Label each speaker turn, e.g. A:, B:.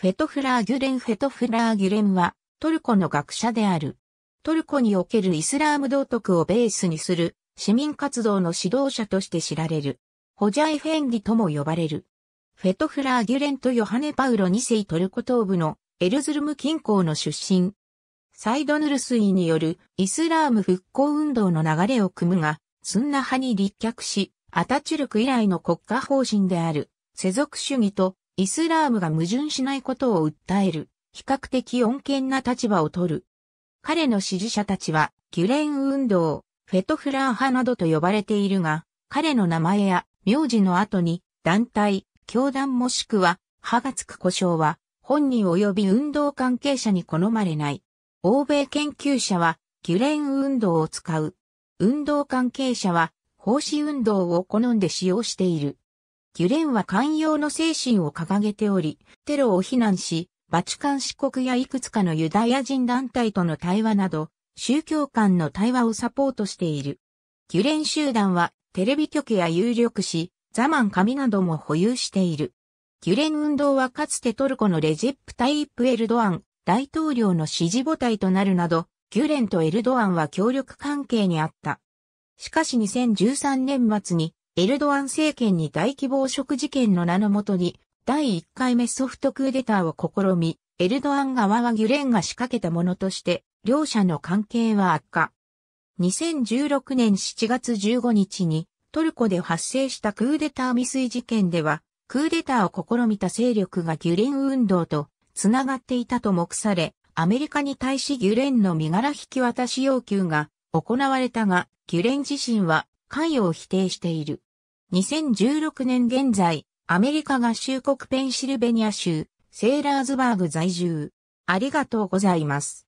A: フェトフラーギュレン・フェトフラーギュレンは、トルコの学者である。トルコにおけるイスラーム道徳をベースにする市民活動の指導者として知られる。ホジャイフェンディとも呼ばれる。フェトフラーギュレンとヨハネ・パウロ2世トルコ東部のエルズルム近郊の出身。サイドヌルスイによるイスラーム復興運動の流れを組むが、スンナ派に立脚し、アタチュルク以来の国家方針である世俗主義とイスラームが矛盾しないことを訴える、比較的穏健な立場をとる。彼の支持者たちは、ギュレン運動、フェトフラー派などと呼ばれているが、彼の名前や名字の後に、団体、教団もしくは、派がつく故障は、本人及び運動関係者に好まれない。欧米研究者は、ギュレン運動を使う。運動関係者は、奉仕運動を好んで使用している。ギュレンは寛容の精神を掲げており、テロを非難し、バチカン市国やいくつかのユダヤ人団体との対話など、宗教間の対話をサポートしている。ギュレン集団はテレビ局や有力紙、ザマン紙なども保有している。ギュレン運動はかつてトルコのレジェプタイプ・エルドアン大統領の支持母体となるなど、ギュレンとエルドアンは協力関係にあった。しかし2013年末にエルドアン政権に大規模汚職事件の名のもとに、第1回目ソフトクーデターを試み、エルドアン側はギュレンが仕掛けたものとして、両者の関係は悪化。2016年7月15日に、トルコで発生したクーデター未遂事件では、クーデターを試みた勢力がギュレン運動とつながっていたと目され、アメリカに対しギュレンの身柄引き渡し要求が行われたが、ギュレン自身は関与を否定している。2016年現在、アメリカ合衆国ペンシルベニア州、セーラーズバーグ在住。ありがとうございます。